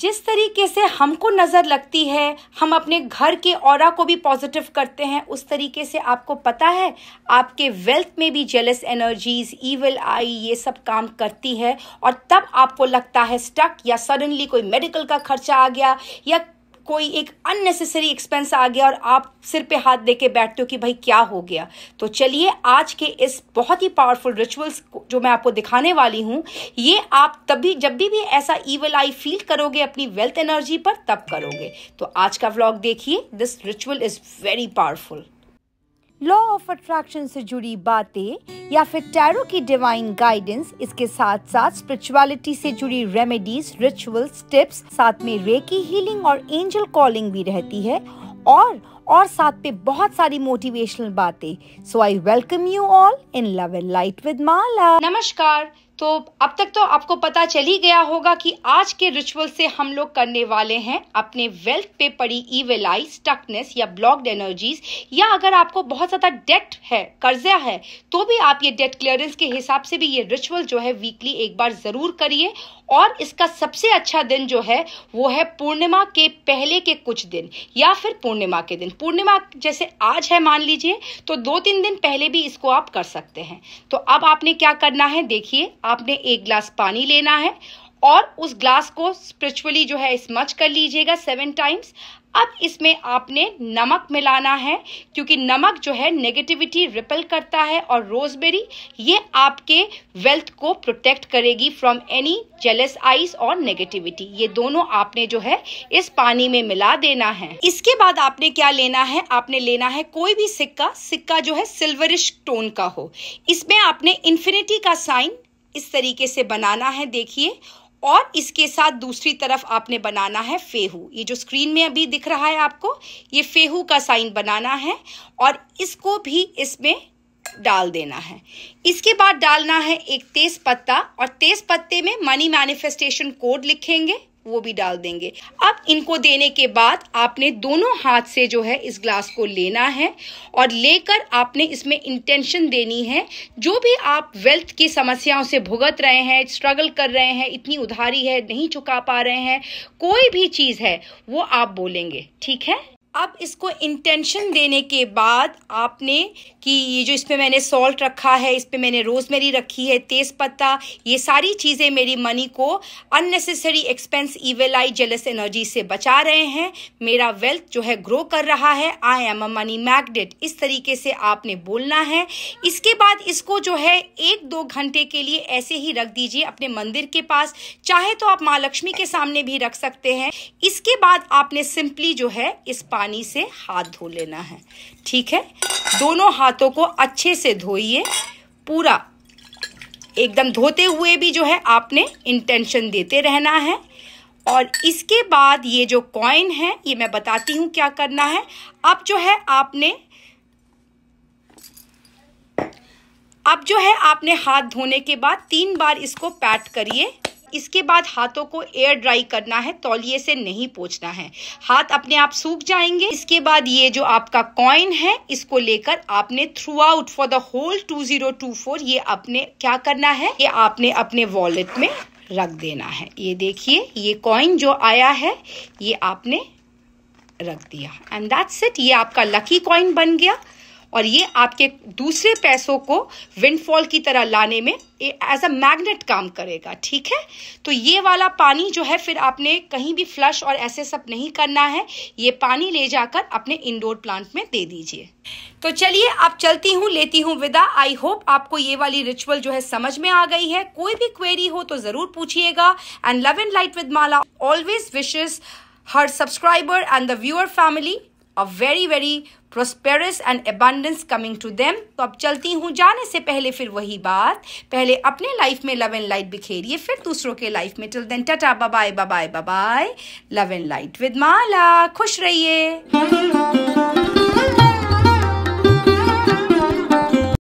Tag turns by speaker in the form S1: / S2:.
S1: जिस तरीके से हमको नज़र लगती है हम अपने घर के और को भी पॉजिटिव करते हैं उस तरीके से आपको पता है आपके वेल्थ में भी जेलस एनर्जीज ईविल आई ये सब काम करती है और तब आपको लगता है स्टक या सडनली कोई मेडिकल का खर्चा आ गया या कोई एक अननेसेसरी एक्सपेंस आ गया और आप सिर पे हाथ दे के बैठते हो कि भाई क्या हो गया तो चलिए आज के इस बहुत ही पावरफुल रिचुअल्स जो मैं आपको दिखाने वाली हूं ये आप तभी जब भी, भी ऐसा ईवल आई फील करोगे अपनी वेल्थ एनर्जी पर तब करोगे तो आज का व्लॉग देखिए this ritual is very powerful law of attraction से जुड़ी बातें या फिर टैरो की डिवाइन गाइडेंस इसके साथ साथ स्पिरिचुअलिटी से जुड़ी रेमेडीज रिचुअल्स टिप्स साथ में रेकी हीलिंग और एंजल कॉलिंग भी रहती है और और साथ में बहुत सारी मोटिवेशनल बातें so I welcome you all in love and light with Mala नमस्कार तो अब तक तो आपको पता चल ही गया होगा कि आज के रिचुअल से हम लोग करने वाले हैं अपने वेल्थ पे पड़ी ईवेलाई स्टकनेस या ब्लॉक्ड एनर्जीज या अगर आपको बहुत ज़्यादा डेट है कर्जा है तो भी आप ये डेट क्लियरेंस के हिसाब से भी ये रिचुअल जो है वीकली एक बार ज़रूर करिए और इसका सबसे अच्छा दिन जो है वो है पूर्णिमा के पहले के कुछ दिन या फिर पूर्णिमा के दिन पूर्णिमा जैसे आज है मान लीजिए तो दो तीन दिन पहले भी इसको आप कर सकते हैं तो अब आपने क्या करना है देखिए आपने एक ग्लास पानी लेना है और उस ग्लास को स्पिरिचुअली जो है स्मच कर लीजिएगा सेवन टाइम्स अब इसमें आपने नमक मिलाना है क्योंकि नमक जो है नेगेटिविटी रिपेल करता है और रोजबेरी ये आपके वेल्थ को प्रोटेक्ट करेगी फ्रॉम एनी जेलस आइस और नेगेटिविटी ये दोनों आपने जो है इस पानी में मिला देना है इसके बाद आपने क्या लेना है आपने लेना है कोई भी सिक्का सिक्का जो है सिल्वरिश टोन का हो इसमें आपने इन्फिनिटी का साइन इस तरीके से बनाना है देखिए और इसके साथ दूसरी तरफ आपने बनाना है फेहू ये जो स्क्रीन में अभी दिख रहा है आपको ये फेहू का साइन बनाना है और इसको भी इसमें डाल देना है इसके बाद डालना है एक तेज पत्ता और तेज पत्ते में मनी मैनिफेस्टेशन कोड लिखेंगे वो भी डाल देंगे अब इनको देने के बाद आपने दोनों हाथ से जो है इस ग्लास को लेना है और लेकर आपने इसमें इंटेंशन देनी है जो भी आप वेल्थ की समस्याओं से भुगत रहे हैं स्ट्रगल कर रहे हैं इतनी उधारी है नहीं चुका पा रहे हैं कोई भी चीज़ है वो आप बोलेंगे ठीक है अब इसको इंटेंशन देने के बाद आपने कि ये जो इस पर मैंने सॉल्ट रखा है इस पर मैंने रोज़मेरी रखी है तेज़पत्ता ये सारी चीज़ें मेरी मनी को unnecessary expense eye jealous energy से बचा रहे हैं मेरा वेल्थ जो है ग्रो कर रहा है I am a money magnet इस तरीके से आपने बोलना है इसके बाद इसको जो है एक दो घंटे के लिए ऐसे ही रख दीजिए अपने मंदिर के पास चाहे तो आप माँ लक्ष्मी के सामने भी रख सकते हैं इसके बाद आपने सिंपली जो है इस पास पानी से हाथ धो लेना है ठीक है दोनों हाथों को अच्छे से धोइए पूरा एकदम धोते हुए भी जो है आपने इंटेंशन देते रहना है और इसके बाद ये जो कॉइन है ये मैं बताती हूँ क्या करना है अब जो है आपने अब जो है आपने हाथ धोने के बाद तीन बार इसको पैट करिए इसके बाद हाथों को एयर ड्राई करना है तौलिए से नहीं पोछना है हाथ अपने आप सूख जाएंगे इसके बाद ये जो आपका कॉइन है इसको लेकर आपने throughout for the whole 2024 ये आपने क्या करना है ये आपने अपने वॉलेट में रख देना है ये देखिए ये कॉइन जो आया है ये आपने रख दिया एंड दैट्स इट ये आपका लकी कॉइन बन गया और ये आपके दूसरे पैसों को विंडफॉल की तरह लाने में एज अ मैग्नेट काम करेगा ठीक है तो ये वाला पानी जो है फिर आपने कहीं भी फ्लश और ऐसे सब नहीं करना है ये पानी ले जाकर अपने इंडोर प्लांट में दे दीजिए तो चलिए अब चलती हूँ लेती हूँ विदा आई होप आपको ये वाली रिचुअल जो है समझ में आ गई है कोई भी क्वेरी हो तो जरूर पूछिएगा and love and light with Mala always विशेष हर subscriber and the viewer family a very very prosperous and abundance coming to them तो अब चलती हूँ जाने से पहले फिर वही बात पहले अपने लाइफ में लव एंड लाइट बिखेरिए फिर दूसरों के लाइफ में till then tata bye bye bye love and light with Mala खुश रहिए